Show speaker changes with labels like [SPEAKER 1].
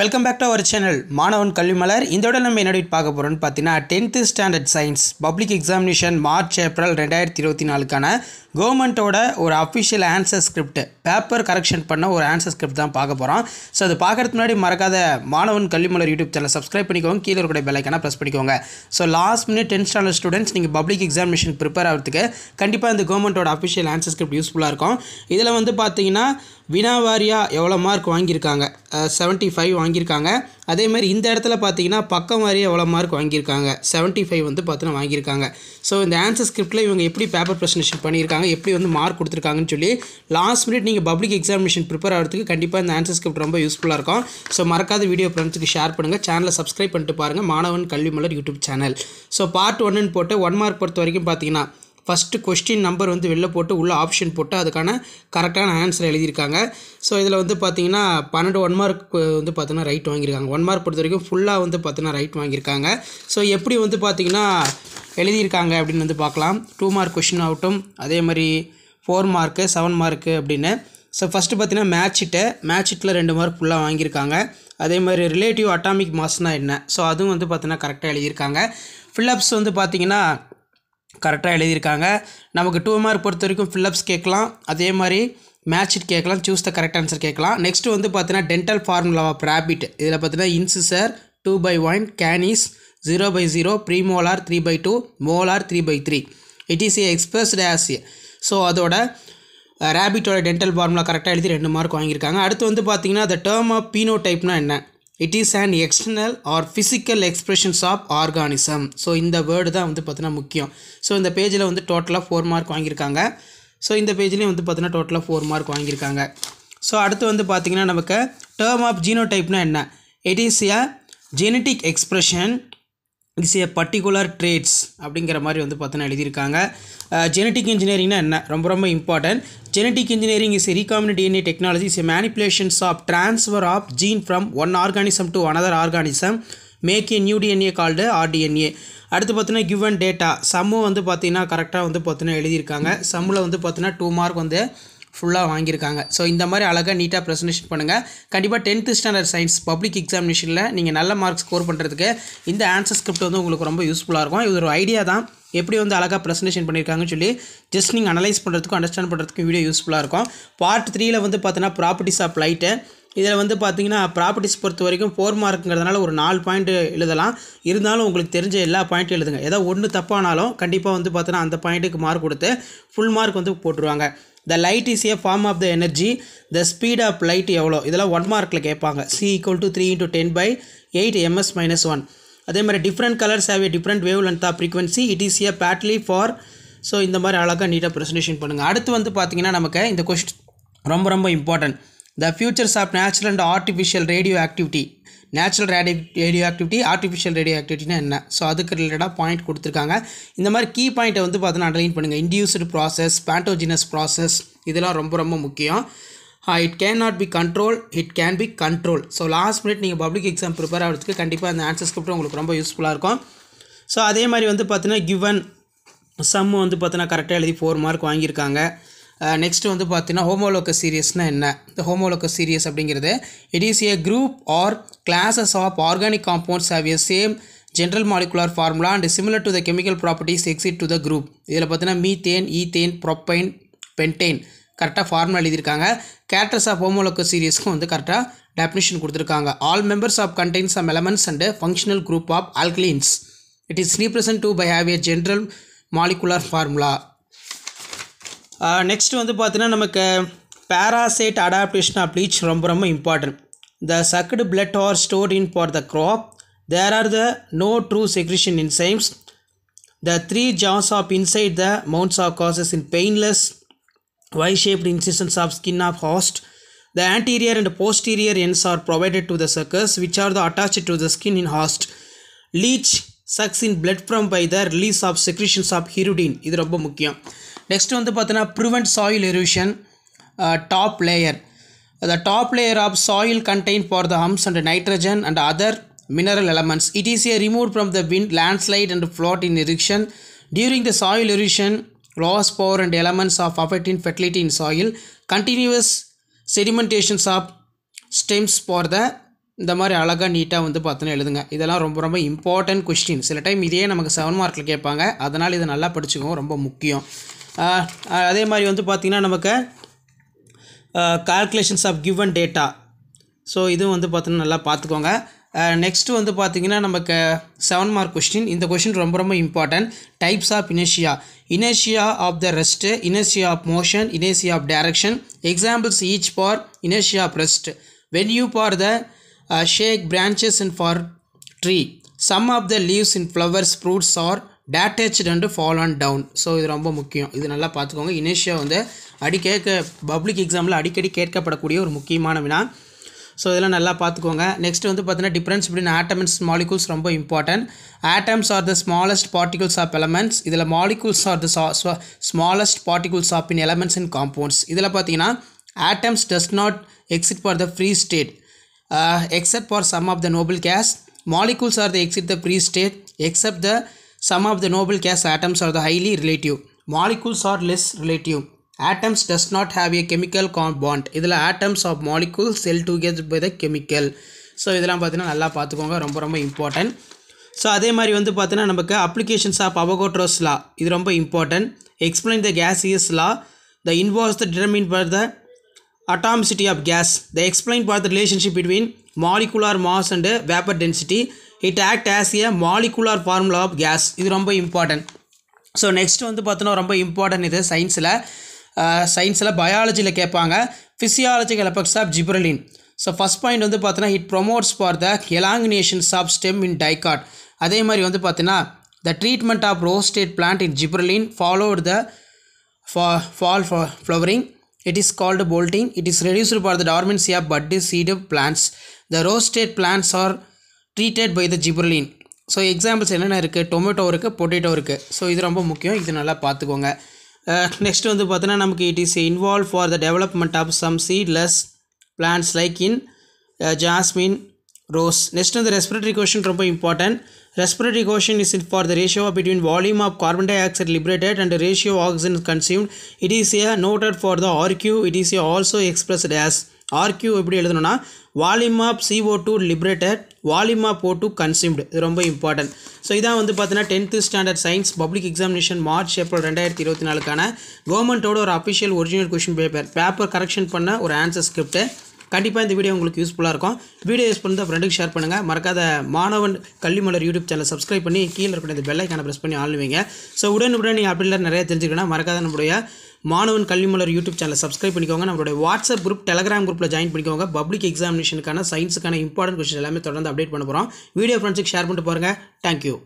[SPEAKER 1] Welcome back to our channel Manavan Kalvimalar இதோட நம்ம என்னடி பார்க்க போகிறோம்னு பார்த்தீங்கன்னா tenth standard science public examination March April ரெண்டாயிரத்தி இருபத்தி நாலுக்கான கவர்மெண்ட்டோட ஒரு official answer script paper correction பண்ண ஒரு ஆன்சர் ஸ்கிரிப்ட் தான் பார்க்க போகிறோம் ஸோ அது பார்க்கறதுக்கு முன்னாடி மறக்காத மாணவன் கல்விமலர் யூடியூப் சேனல் சப்ஸ்கிரைப் பண்ணிக்கோங்க கீழே இருக்கிற பெலைக்கான ப்ரெஸ் பண்ணிக்கோங்க so last minute tenth standard students நீங்கள் பப்ளிக் எக்ஸாமினேஷன் ப்ரிப்பேர் ஆகிறதுக்கு கண்டிப்பாக இந்த கவர்மெண்ட்டோட அஃபிஷியல் ஆன்சர் ஸ்கிரிப்ட் யூஸ்ஃபுல்லாக இருக்கும் இதில் வந்து பார்த்தீங்கன்னா வினாவாரியாக எவ்வளோ மார்க் வாங்கியிருக்காங்க செவன்ட்டி ஃபைவ் வாங்கியிருக்காங்க அதே மாதிரி இந்த இடத்துல பார்த்தீங்கன்னா பக்கம் மாதிரி எவ்வளோ மார்க் வாங்கியிருக்காங்க செவன்ட்டி ஃபைவ் வந்து பார்த்தீங்கன்னா வாங்கியிருக்காங்க ஸோ இந்த ஆன்சர் ஸ்கிரிப்டில் இவங்க எப்படி பேப்பர் ப்ரெசன்டேஷன் பண்ணியிருக்காங்க எப்படி வந்து மார்க் கொடுத்துருக்காங்கன்னு சொல்லி லாஸ்ட் மினிட் நீங்கள் பப்ளிக் எக்ஸாமினேஷன் ப்ரிப்பேர் ஆகிறதுக்கு கண்டிப்பாக இந்த ஆன்சர் ஸ்கிரிப்ட் ரொம்ப யூஸ்ஃபுல்லாக இருக்கும் ஸோ மறக்காத வீடியோ ஃப்ரெண்ட்ஸுக்கு ஷேர் பண்ணுங்கள் சேனலை சப்ஸ்கிரைப் பண்ணிட்டு பாருங்கள் Manavan Kalvi Malar YouTube channel so part ஒன்னு போட்டு ஒன் மார்க் பொறுத்த வரைக்கும் பார்த்தீங்கன்னா ஃபஸ்ட்டு கொஸ்டின் நம்பர் வந்து வெளில போட்டு உள்ளே ஆப்ஷன் போட்டு அதுக்கான கரெக்டான ஆன்சர் எழுதியிருக்காங்க ஸோ இதில் வந்து பார்த்தீங்கன்னா பன்னெண்டு ஒன் மார்க் வந்து பார்த்தீங்கன்னா ரைட் வாங்கியிருக்காங்க ஒன் மார்க் பொறுத்த வரைக்கும் ஃபுல்லாக வந்து பார்த்தீங்கன்னா ரைட் வாங்கியிருக்காங்க ஸோ எப்படி வந்து பார்த்திங்கன்னா எழுதியிருக்காங்க அப்படின்னு வந்து பார்க்கலாம் டூ மார்க் கொஷின் ஆகட்டும் அதே மாதிரி ஃபோர் மார்க்கு செவன் மார்க்கு அப்படின்னு ஸோ ஃபஸ்ட்டு பார்த்தீங்கன்னா மேட்ச்சிட்டு மேட்ச்சிட்டில் ரெண்டு மார்க் ஃபுல்லாக வாங்கியிருக்காங்க அதே மாதிரி ரிலேட்டிவ் அட்டாமிக் மாஸ்னால் என்ன ஸோ அதுவும் வந்து பார்த்தீங்கன்னா கரெக்டாக எழுதியிருக்காங்க ஃபில்லப்ஸ் வந்து பார்த்திங்கன்னா கரெக்டாக எழுதியிருக்காங்க நமக்கு டூ மார்க் பொறுத்த வரைக்கும் ஃபில்லப்ஸ் கேட்கலாம் அதே மாதிரி மேட்ச் இட் கேட்கலாம் சூஸ் த கரெக்ட் ஆன்சர் கேட்கலாம் நெக்ஸ்ட் வந்து பார்த்தீங்கன்னா டென்டல் ஃபார்முலா ஆஃப் ரேபிட் இதில் பார்த்தீங்கன்னா incisor two by one canines zero by zero premolar three by two molar three by three it is a expressed as so அதோட ரேபிட்டோட dental formula கரெக்டாக எழுதி ரெண்டு மார்க் வாங்கியிருக்காங்க அடுத்து வந்து பார்த்திங்கன்னா அந்த டேர்ம் ஆஃப் பீனோ டைப்னா என்ன it is and external or physical expressions of organism so இந்த வேர்டு தான் வந்து பார்த்தீங்கன்னா முக்கியம் ஸோ இந்த பேஜில் வந்து டோட்டலாக ஃபோர் மார்க் வாங்கியிருக்காங்க ஸோ இந்த பேஜ்லேயும் வந்து பார்த்தீங்கன்னா டோட்டலாக ஃபோர் மார்க் வாங்கியிருக்காங்க ஸோ அடுத்து வந்து பார்த்திங்கன்னா நமக்கு டேர்ம் ஆஃப் ஜீனோ டைப்னா என்ன it is a genetic expression is a particular traits அப்படிங்கிற மாதிரி வந்து பார்த்தோன்னா எழுதியிருக்காங்க ஜெனட்டிக் uh, இன்ஜினியரிங்னா என்ன ரொம்ப ரொம்ப important genetic engineering is recombinant DNA technology is manipulations of transfer of gene from one organism to another organism make a new DNA called rDNA அடுத்து பார்த்தீங்கன்னா கிவன் டேட்டா சம்மும் வந்து பார்த்தீங்கன்னா கரெக்டாக வந்து பார்த்தீங்கன்னா எழுதியிருக்காங்க சம்மில் வந்து பார்த்தீங்கன்னா டூ மார்க் வந்து ஃபுல்லாக வாங்கியிருக்காங்க ஸோ இந்த மாதிரி அழகாக நீட்டாக ப்ரெசன்டேஷன் பண்ணுங்கள் கண்டிப்பாக டென்த்து ஸ்டாண்டர்ட் சயின்ஸ் பப்ளிக் எக்ஸாமினேஷனில் நீங்கள் நல்ல மார்க் ஸ்கோர் பண்ணுறதுக்கு இந்த ஆன்சர் ஸ்கிரிப்ட் வந்து உங்களுக்கு ரொம்ப யூஸ்ஃபுல்லாக இருக்கும் இது ஒரு ஐடியா தான் எப்படி வந்து அழகாக ப்ரெசன்டேஷன் பண்ணியிருக்காங்கன்னு சொல்லி ஜஸ்ட் நீங்கள் அனலைஸ் பண்ணுறதுக்கும் அண்டர்ஸ்டாண்ட் பண்ணுறதுக்கும் வீடியோ யூஸ்ஃபுல்லாக இருக்கும் பார்ட் த்ரீயில் வந்து பார்த்தீங்கன்னா ப்ராப்பர்ட்டிஸ் ஆஃப் லைட்டு இதில் வந்து பார்த்தீங்கன்னா ப்ராப்பர்ட்டிஸ் பொறுத்த வரைக்கும் ஃபோர் மார்க்குங்கிறதுனால ஒரு நாலு பாயிண்ட்டு எழுதலாம் இருந்தாலும் உங்களுக்கு தெரிஞ்ச எல்லா பாயிண்ட்டும் எழுதுங்க ஏதோ ஒன்று தப்பானாலும் கண்டிப்பாக வந்து பார்த்தீங்கன்னா அந்த பாயிண்ட்டுக்கு மார்க் கொடுத்து ஃபுல் மார்க் வந்து போட்டுருவாங்க the light is a form of the energy the speed of light எவ்வளோ இதெல்லாம் ஒன் மார்க்கில் கேட்பாங்க C equal to three into ten by eight MS minus one அதே மாதிரி different colours have a different wavelength of frequency it is a badly for so இந்த மாதிரி அழகாக நீட்டாக ப்ரெசன்டேஷன் பண்ணுங்கள் அடுத்து வந்து பார்த்தீங்கன்னா நமக்கு இந்த கொஸ்டின் ரொம்ப ரொம்ப important the futures of natural and artificial radioactivity natural radio radioactivity artificial ரேடியோ ஆக்டிவிட்டினா என்ன ஸோ அதுக்கு ரிலேட்டடாக பாயிண்ட் கொடுத்துருக்காங்க இந்த மாதிரி கீ பாயிண்ட்டை வந்து பார்த்தீங்கன்னா அண்டர்லைன் பண்ணுங்கள் இன்டியூஸ்டு ப்ராசஸ் பேண்டோஜினஸ் ப்ராசஸ் இதெல்லாம் ரொம்ப ரொம்ப முக்கியம் it can not be control it can be control so last minute நீங்கள் பப்ளிக் எக்ஸாம் ப்ரிப்பேர் ஆகிறதுக்கு கண்டிப்பாக அந்த ஆன்சர் ஸ்கிரிப்ட் உங்களுக்கு ரொம்ப யூஸ்ஃபுல்லாக இருக்கும் ஸோ அதே மாதிரி வந்து பார்த்தீங்கன்னா கிவன் சம்மு வந்து பார்த்தீங்கன்னா கரெக்டாக எழுதி ஃபோர் மார்க் வாங்கியிருக்காங்க நெக்ஸ்ட்டு வந்து பார்த்தீங்கன்னா ஹோமோலோக்க சீரியஸ்னால் என்ன இந்த ஹோமோலோக்க சீரியஸ் அப்படிங்கிறது it is a group or classes of organic compounds have a same general molecular formula and similar to the chemical properties exist to the group இதில் பார்த்தீங்கன்னா மீத்தேன் ஈத்தேன் ப்ரொப்பைன் பென்டெயின் கரெக்டாக formula எழுதியிருக்காங்க characters of ஹோமோலோக்க சீரியஸ்க்கும் வந்து கரெக்டாக definition கொடுத்துருக்காங்க all members of contain some elements and functional group of alkalines it is represent to by have a general molecular formula next வந்து பார்த்தீங்கன்னா நமக்கு பேராசைட் அடாப்டேஷன் ஆஃப் ப்ளீச் ரொம்ப ரொம்ப important the sucked blood are store in for the crop there are the no true secretion enzymes the three jaws of inside the mouths of causes in painless Y shaped incisions of skin of ஹாஸ்ட் the anterior and posterior ends are provided to the suckers which are the attached to the skin in host leech sucks in blood from by the release of secretions of hirudin இது ரொம்ப முக்கியம் next வந்து பார்த்தீங்கன்னா prevent soil erosion top layer the top layer of soil contain for the humus and nitrogen and other mineral elements. It is a remove from the wind, landslide and flood in erection. During the soil erosion loss power and elements of affecting fertility in soil continuous sedimentations of stems for the இந்த மாதிரி அழகாக நீட்டாக வந்து பார்த்தோன்னா எழுதுங்க இதெல்லாம் ரொம்ப ரொம்ப இம்பார்ட்டன்ட் கொஸ்டின் சில டைம் இதே நமக்கு செவன் மார்க்கில் கேட்பாங்க அதனால் இதை நல்லா படிச்சுக்கோங்க ரொம்ப முக்கியம் அதே மாதிரி வந்து பார்த்திங்கன்னா நமக்கு calculations of given data so இதுவும் வந்து பார்த்திங்கன்னா நல்லா பார்த்துக்கோங்க நெக்ஸ்ட்டு வந்து பார்த்திங்கன்னா நமக்கு செவன் மார்க் கொஸ்டின் இந்த கொஸ்டின் ரொம்ப ரொம்ப important types of இனேஷியா இனேஷியா of the rest இனேஷியா of motion இனேஷியா of direction examples each for இனேஷியா of rest when you for the shake branches in for tree some of the leaves in flowers fruits R டேட்டேச்டு and fall on down so இது ரொம்ப முக்கியம் இது நல்லா பார்த்துக்கோங்க இனிஷியா வந்து கேட்க public எக்ஸாமில் அடிக்கடி கேட்கப்படக்கூடிய ஒரு முக்கியமான வினா ஸோ இதெல்லாம் நல்லா பார்த்துக்கோங்க நெக்ஸ்ட் வந்து பார்த்தீங்கன்னா டிஃப்ரென்ஸ் பிட்வீன் அண்ட்ஸ் மாலிகூல்ஸ் ரொம்ப important atoms are the smallest particles of elements இதில் molecules are the smallest particles of in elements and compounds இதில் பார்த்தீங்கன்னா atoms does not exist for the free state except for some of the noble gas molecules are the exist the free state except the Some of the noble gas atoms are the highly relative. Molecules are less relative. Atoms does not have a chemical bond. இதில் atoms of molecules cell together by the chemical so இதெல்லாம் பார்த்தீங்கன்னா நல்லா பார்த்துக்கோங்க ரொம்ப ரொம்ப important so அதே மாதிரி வந்து பார்த்தீங்கன்னா நமக்கு அப்ளிகேஷன்ஸ் ஆஃப் அவகோட்ரோஸ் லா இது ரொம்ப important explain the gas is law the in was the determine for the atomicity of gas the explain for the relationship between molecular mass and vapour density it act as a molecular formula of gas இது ரொம்ப important so next வந்து பார்த்தோன்னா ரொம்ப important இது சயின்ஸில் சயின்ஸில் பயாலஜியில் கேட்பாங்க physiological effects of gibberellin so first point வந்து பார்த்தோன்னா it promotes for the elongations of stem in dicot அதே மாதிரி வந்து பார்த்தீங்கன்னா the treatment of rosette plant in gibberellin followed the fall flowering it is called bolting it is reduced for the dormancy of bud seed plants the rosette plants are treated by the gibberellin so examples என்னென்ன இருக்குது tomato இருக்குது potato இருக்குது so இது ரொம்ப முக்கியம் இது நல்லா பார்த்துக்கோங்க நெக்ஸ்ட் வந்து பார்த்தோன்னா நமக்கு it is involve for the development of some seedless plants like in jasmine rose next வந்து ரெஸ்பிரேட்டரி கொஷின் ரொம்ப இம்பார்ட்டன்ட் respiratory question is in for the ratio between volume of carbon dioxide liberated and ratio oxygen consumed it is a noted for the RQ it is a also expressed as RQ எப்படி எழுதணும்னா volume of CO two liberated volume of O two consumed இது ரொம்ப important so இதான் வந்து பார்த்தீங்கன்னா tenth standard science public examination March April ரெண்டாயிரத்தி இருபத்தி நாலுக்கான கவர்மெண்ட்டோட ஒரு official original question paper paper correction பண்ண ஒரு ஆன்சர் ஸ்கிரிப்ட்டு கண்டிப்பாக இந்த வீடியோ உங்களுக்கு யூஸ்ஃபுல்லாக இருக்கும் வீடியோ யூஸ் பண்ணுறது ஃப்ரெண்டுக்கு ஷேர் பண்ணுங்கள் மறக்காத மாணவன் கல்விமலர் யூடியூப் சேனல் சப்ஸ்கிரைப் பண்ணி கீழே இருக்கிற இந்த பெல்லைக்கான ப்ரெஸ் பண்ணி ஆளுவீங்க ஸோ உடனுக்குடன் நீங்கள் அப்படிலாம் நிறைய தெரிஞ்சுக்கணும் மறக்காத நம்முடைய மாணவன் கல்வி மலர் யூடியூப் சேனலை சப்ஸ்கிரைப் பண்ணிக்கோங்க நம்மளுடைய வாட்ஸ்அப் குரூப் டெலிகிராம் குரூப்பில் ஜாயின் பண்ணிக்கோங்க பப்ளிக் எக்ஸாமினேஷனுக்கான சயின்ஸுக்கான இம்பார்ட்டன்ட் கொஸ்டின் எல்லாமே தொடர்ந்து அப்டேட் பண்ண போகிறோம் வீடியோ ஃப்ரெண்ட்ஸுக்கு ஷேர் பண்ணிட்டு பாருங்கள் தேங்க்யூ